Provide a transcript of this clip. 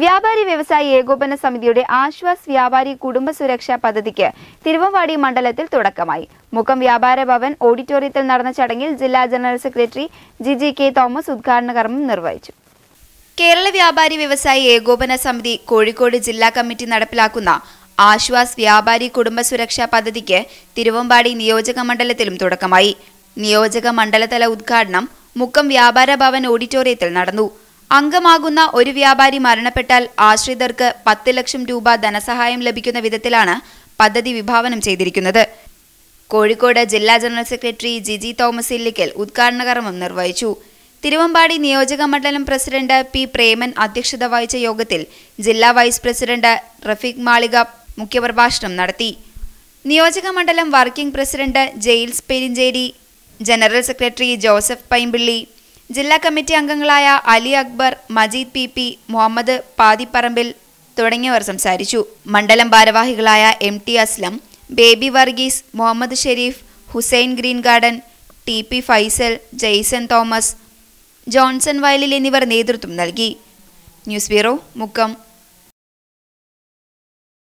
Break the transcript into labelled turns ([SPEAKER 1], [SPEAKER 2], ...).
[SPEAKER 1] വ്യാപാരി വ്യവസായി ഏകോപന സമിതിയുടെ ആശ്വാസ് വ്യാപാരി കുടുംബ സുരക്ഷാ പദ്ധതിക്ക് തിരുവമ്പാടി മണ്ഡലത്തിൽ തുടക്കമായി മുഖം വ്യാപാര ഭവൻ ഓഡിറ്റോറിയത്തിൽ നടന്ന ചടങ്ങിൽ ജില്ലാ general secretary Jiji K Thomas ഉദ്ഘാടന കർമ്മം നിർവഹിച്ചു കേരള വ്യാപാരി വ്യവസായി ഏകോപന സമിതി കോഴിക്കോട് ജില്ലാ കമ്മിറ്റി നടപ്പിലാക്കുന്ന ആശ്വാസ് വ്യാപാരി കുടുംബ സുരക്ഷാ പദ്ധതിക്ക് തിരുവമ്പാടി നിയോജക മണ്ഡലത്തിലും തുടക്കമായി നിയോജക മണ്ഡലതല ഉദ്ഘാടനം മുക്കം വ്യാപാര ഭവൻ ഓഡിറ്റോറിയത്തിൽ നടന്നു അംഗമാകുന്ന ഒരു വ്യാപാരി മരണപ്പെട്ടാൽ ആശ്രിതർക്ക് പത്ത് ലക്ഷം രൂപ ധനസഹായം ലഭിക്കുന്ന വിധത്തിലാണ് പദ്ധതി വിഭാവനം ചെയ്തിരിക്കുന്നത് കോഴിക്കോട് ജില്ലാ ജനറൽ സെക്രട്ടറി ജിജി തോമസ് ഇല്ലിക്കൽ ഉദ്ഘാടന കർമ്മം നിർവഹിച്ചു തിരുവമ്പാടി നിയോജക മണ്ഡലം പ്രസിഡന്റ് പി പ്രേമൻ അധ്യക്ഷത വഹിച്ച യോഗത്തിൽ ജില്ലാ വൈസ് പ്രസിഡന്റ് റഫീഖ് മാളിക മുഖ്യപ്രഭാഷണം നടത്തി നിയോജക മണ്ഡലം working president Giles Perincheri general secretary Joseph Paimpilly ജില്ലാ കമ്മിറ്റി അംഗങ്ങളായ അലി അക്ബർ മജീദ് പി പി മുഹമ്മദ് പാതിപ്പറമ്പിൽ തുടങ്ങിയവർ സംസാരിച്ചു മണ്ഡലം ഭാരവാഹികളായ M T Aslam Baby Varghese Muhammad Sherif Hussain green garden T P Faisal Jaison Thomas Johnson Vayalil എന്നിവർ നേതൃത്വം നൽകി ന്യൂസ് ബ്യൂറോ മുക്കം